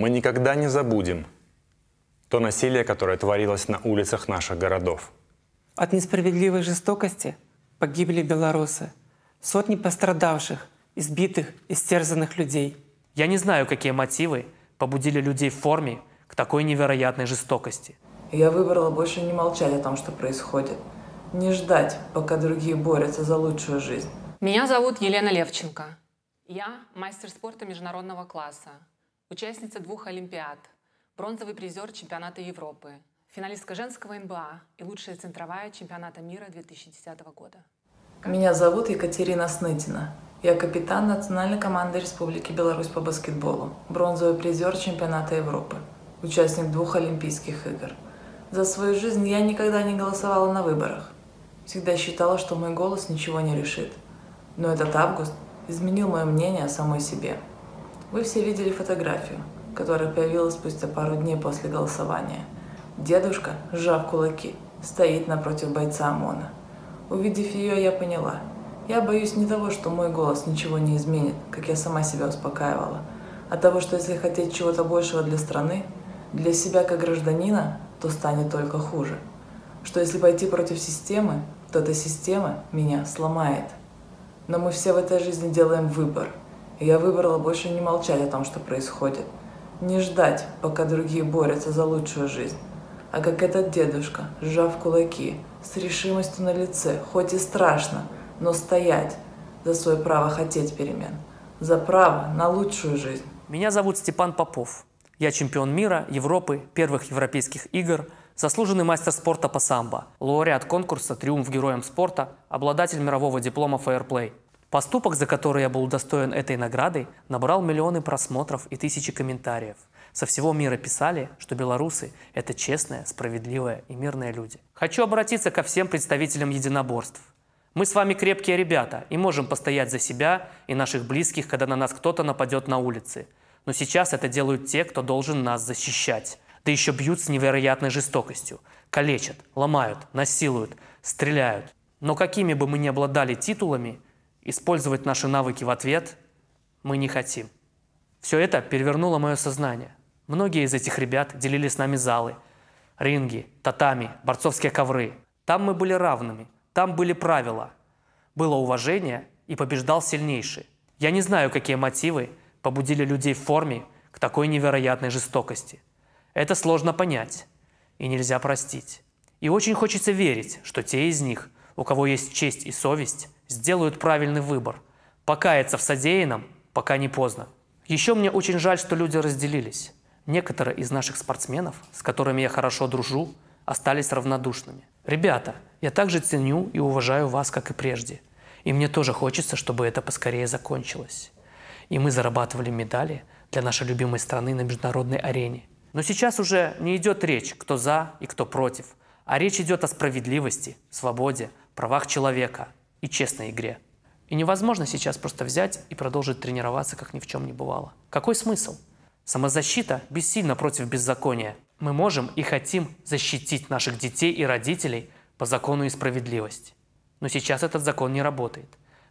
мы никогда не забудем то насилие, которое творилось на улицах наших городов. От несправедливой жестокости погибли белорусы, сотни пострадавших, избитых, истерзанных людей. Я не знаю, какие мотивы побудили людей в форме к такой невероятной жестокости. Я выбрала больше не молчать о том, что происходит, не ждать, пока другие борются за лучшую жизнь. Меня зовут Елена Левченко. Я мастер спорта международного класса, участница двух Олимпиад, бронзовый призер чемпионата Европы, финалистка женского НБА и лучшая центровая чемпионата мира 2010 года. Меня зовут Екатерина Снытина. Я капитан национальной команды Республики Беларусь по баскетболу, бронзовый призер чемпионата Европы, участник двух Олимпийских игр. За свою жизнь я никогда не голосовала на выборах. Всегда считала, что мой голос ничего не решит. Но этот август изменил мое мнение о самой себе – вы все видели фотографию, которая появилась спустя пару дней после голосования. Дедушка, сжав кулаки, стоит напротив бойца ОМОНа. Увидев ее, я поняла. Я боюсь не того, что мой голос ничего не изменит, как я сама себя успокаивала, а того, что если хотеть чего-то большего для страны, для себя как гражданина, то станет только хуже. Что если пойти против системы, то эта система меня сломает. Но мы все в этой жизни делаем выбор – и я выбрала больше не молчать о том, что происходит. Не ждать, пока другие борются за лучшую жизнь. А как этот дедушка, сжав кулаки, с решимостью на лице, хоть и страшно, но стоять за свое право хотеть перемен, за право на лучшую жизнь. Меня зовут Степан Попов. Я чемпион мира, Европы, первых европейских игр, заслуженный мастер спорта по самбо, лауреат конкурса «Триумф героем спорта», обладатель мирового диплома «Фаерплей», Поступок, за который я был удостоен этой награды, набрал миллионы просмотров и тысячи комментариев. Со всего мира писали, что белорусы – это честные, справедливые и мирные люди. Хочу обратиться ко всем представителям единоборств. Мы с вами крепкие ребята и можем постоять за себя и наших близких, когда на нас кто-то нападет на улице. Но сейчас это делают те, кто должен нас защищать. Да еще бьют с невероятной жестокостью. Калечат, ломают, насилуют, стреляют. Но какими бы мы ни обладали титулами – Использовать наши навыки в ответ мы не хотим. Все это перевернуло мое сознание. Многие из этих ребят делили с нами залы, ринги, татами, борцовские ковры. Там мы были равными, там были правила. Было уважение и побеждал сильнейший. Я не знаю, какие мотивы побудили людей в форме к такой невероятной жестокости. Это сложно понять и нельзя простить. И очень хочется верить, что те из них, у кого есть честь и совесть, сделают правильный выбор. Покаяться в содеянном пока не поздно. Еще мне очень жаль, что люди разделились. Некоторые из наших спортсменов, с которыми я хорошо дружу, остались равнодушными. Ребята, я также ценю и уважаю вас, как и прежде. И мне тоже хочется, чтобы это поскорее закончилось. И мы зарабатывали медали для нашей любимой страны на международной арене. Но сейчас уже не идет речь, кто за и кто против, а речь идет о справедливости, свободе, правах человека – и честной игре. И невозможно сейчас просто взять и продолжить тренироваться, как ни в чем не бывало. Какой смысл? Самозащита бессильна против беззакония. Мы можем и хотим защитить наших детей и родителей по закону и справедливости. Но сейчас этот закон не работает.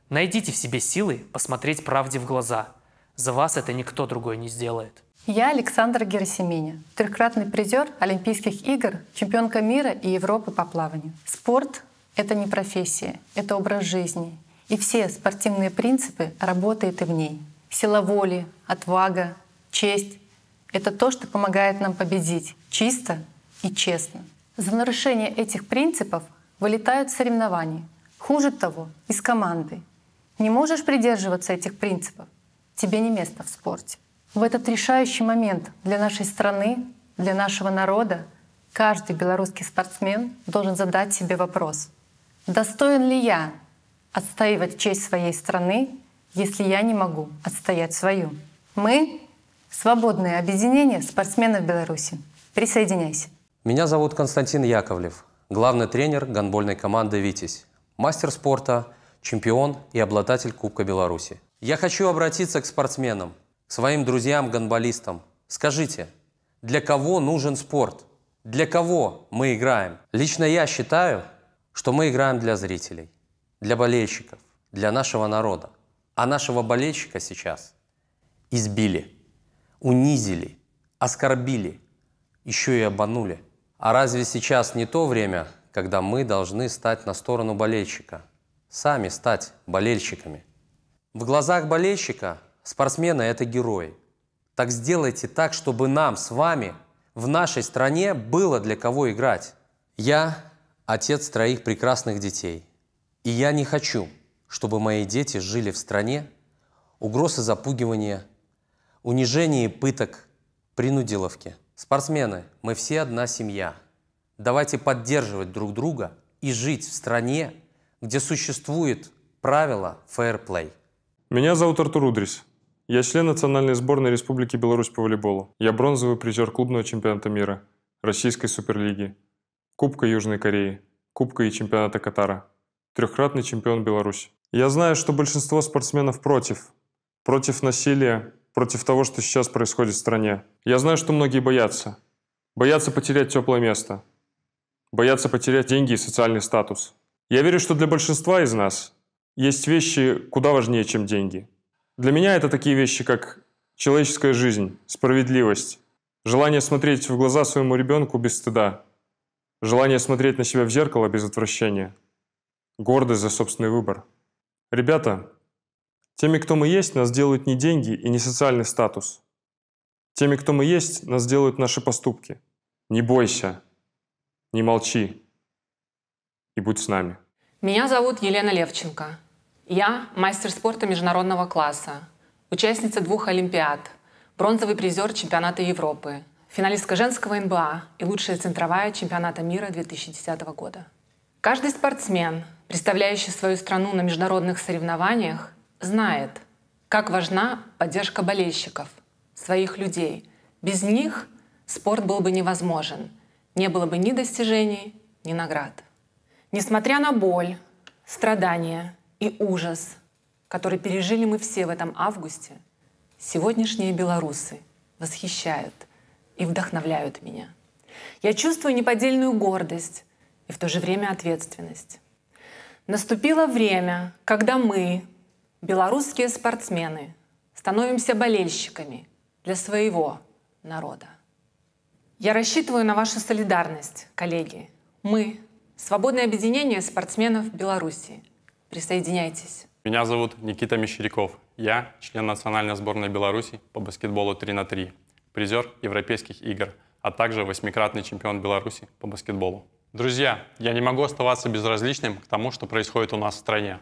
Найдите в себе силы посмотреть правде в глаза. За вас это никто другой не сделает. Я Александра Герасименя, трехкратный призер Олимпийских игр, чемпионка мира и Европы по плаванию. Спорт это не профессия, это образ жизни. И все спортивные принципы работают и в ней. Сила воли, отвага, честь — это то, что помогает нам победить чисто и честно. За нарушение этих принципов вылетают соревнования. Хуже того, из команды. Не можешь придерживаться этих принципов? Тебе не место в спорте. В этот решающий момент для нашей страны, для нашего народа каждый белорусский спортсмен должен задать себе вопрос — Достоин ли я отстаивать честь своей страны, если я не могу отстоять свою? Мы — свободное объединение спортсменов Беларуси. Присоединяйся. Меня зовут Константин Яковлев, главный тренер гонбольной команды «Витязь», мастер спорта, чемпион и обладатель Кубка Беларуси. Я хочу обратиться к спортсменам, к своим друзьям-гонболистам. Скажите, для кого нужен спорт? Для кого мы играем? Лично я считаю, что мы играем для зрителей, для болельщиков, для нашего народа. А нашего болельщика сейчас избили, унизили, оскорбили, еще и обманули. А разве сейчас не то время, когда мы должны стать на сторону болельщика, сами стать болельщиками? В глазах болельщика спортсмены – это герои. Так сделайте так, чтобы нам с вами в нашей стране было для кого играть. Я отец троих прекрасных детей. И я не хочу, чтобы мои дети жили в стране, угрозы запугивания, унижения пыток, принудиловки. Спортсмены, мы все одна семья. Давайте поддерживать друг друга и жить в стране, где существует правило fair play. Меня зовут Артур Удрис. Я член национальной сборной Республики Беларусь по волейболу. Я бронзовый призер клубного чемпионата мира, Российской суперлиги, Кубка Южной Кореи, Кубка и чемпионата Катара, трехкратный чемпион Беларуси. Я знаю, что большинство спортсменов против. Против насилия, против того, что сейчас происходит в стране. Я знаю, что многие боятся. Боятся потерять теплое место. Боятся потерять деньги и социальный статус. Я верю, что для большинства из нас есть вещи куда важнее, чем деньги. Для меня это такие вещи, как человеческая жизнь, справедливость, желание смотреть в глаза своему ребенку без стыда, Желание смотреть на себя в зеркало без отвращения. Гордость за собственный выбор. Ребята, теми, кто мы есть, нас делают не деньги и не социальный статус. Теми, кто мы есть, нас делают наши поступки. Не бойся, не молчи и будь с нами. Меня зовут Елена Левченко. Я мастер спорта международного класса, участница двух Олимпиад, бронзовый призер чемпионата Европы, финалистка женского НБА и лучшая центровая чемпионата мира 2010 года. Каждый спортсмен, представляющий свою страну на международных соревнованиях, знает, как важна поддержка болельщиков, своих людей. Без них спорт был бы невозможен, не было бы ни достижений, ни наград. Несмотря на боль, страдания и ужас, которые пережили мы все в этом августе, сегодняшние белорусы восхищают – и вдохновляют меня. Я чувствую неподдельную гордость и в то же время ответственность. Наступило время, когда мы, белорусские спортсмены, становимся болельщиками для своего народа. Я рассчитываю на вашу солидарность, коллеги. Мы – свободное объединение спортсменов Беларуси. Присоединяйтесь. Меня зовут Никита Мещеряков. Я член национальной сборной Беларуси по баскетболу 3 на 3 призер Европейских игр, а также восьмикратный чемпион Беларуси по баскетболу. Друзья, я не могу оставаться безразличным к тому, что происходит у нас в стране.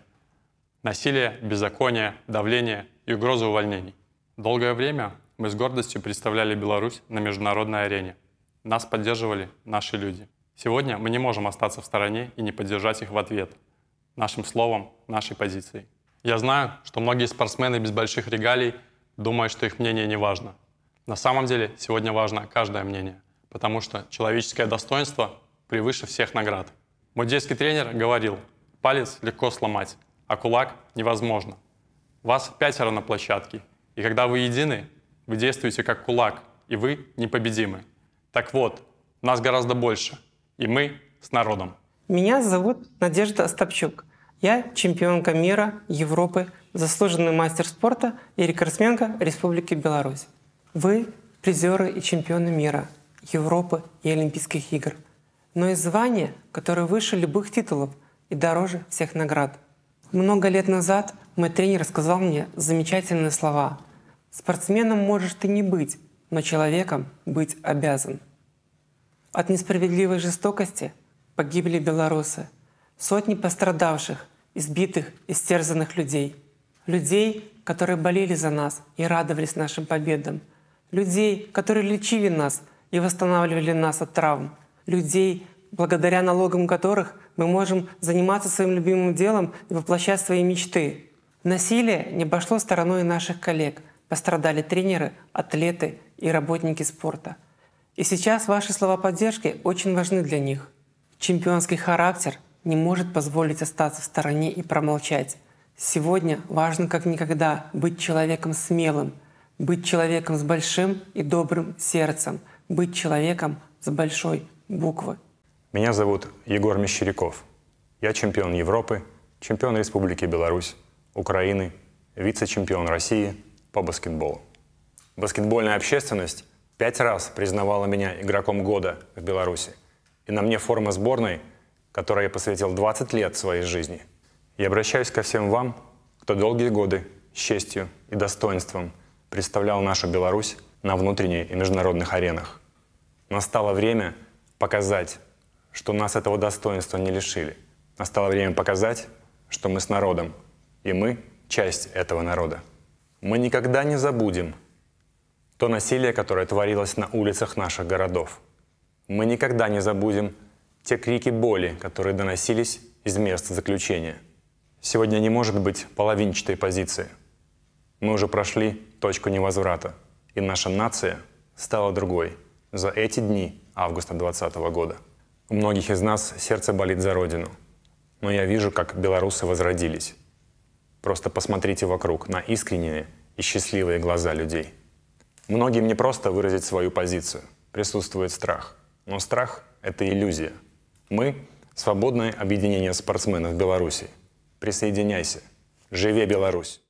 Насилие, беззаконие, давление и угроза увольнений. Долгое время мы с гордостью представляли Беларусь на международной арене. Нас поддерживали наши люди. Сегодня мы не можем остаться в стороне и не поддержать их в ответ. Нашим словом, нашей позицией. Я знаю, что многие спортсмены без больших регалий думают, что их мнение не важно – на самом деле сегодня важно каждое мнение, потому что человеческое достоинство превыше всех наград. Мой детский тренер говорил, палец легко сломать, а кулак невозможно. Вас пятеро на площадке, и когда вы едины, вы действуете как кулак, и вы непобедимы. Так вот, нас гораздо больше, и мы с народом. Меня зовут Надежда Остапчук. Я чемпионка мира, Европы, заслуженный мастер спорта и рекордсменка Республики Беларусь. Вы — призеры и чемпионы мира, Европы и Олимпийских игр. Но и звание, которое выше любых титулов и дороже всех наград. Много лет назад мой тренер сказал мне замечательные слова. «Спортсменом можешь ты не быть, но человеком быть обязан». От несправедливой жестокости погибли белорусы. Сотни пострадавших, избитых, истерзанных людей. Людей, которые болели за нас и радовались нашим победам – людей, которые лечили нас и восстанавливали нас от травм, людей, благодаря налогам которых мы можем заниматься своим любимым делом и воплощать свои мечты. Насилие не обошло стороной наших коллег. Пострадали тренеры, атлеты и работники спорта. И сейчас ваши слова поддержки очень важны для них. Чемпионский характер не может позволить остаться в стороне и промолчать. Сегодня важно как никогда быть человеком смелым – быть человеком с большим и добрым сердцем. Быть человеком с большой буквы. Меня зовут Егор Мещеряков. Я чемпион Европы, чемпион Республики Беларусь, Украины, вице-чемпион России по баскетболу. Баскетбольная общественность пять раз признавала меня игроком года в Беларуси. И на мне форма сборной, которой я посвятил 20 лет своей жизни. Я обращаюсь ко всем вам, кто долгие годы с честью и достоинством – представлял нашу Беларусь на внутренней и международных аренах. Настало время показать, что нас этого достоинства не лишили. Настало время показать, что мы с народом, и мы – часть этого народа. Мы никогда не забудем то насилие, которое творилось на улицах наших городов. Мы никогда не забудем те крики боли, которые доносились из мест заключения. Сегодня не может быть половинчатой позиции. Мы уже прошли точку невозврата, и наша нация стала другой за эти дни августа 2020 года. У многих из нас сердце болит за Родину, но я вижу, как белорусы возродились. Просто посмотрите вокруг на искренние и счастливые глаза людей. Многим не просто выразить свою позицию, присутствует страх. Но страх — это иллюзия. Мы — свободное объединение спортсменов Беларуси. Присоединяйся. Живе Беларусь!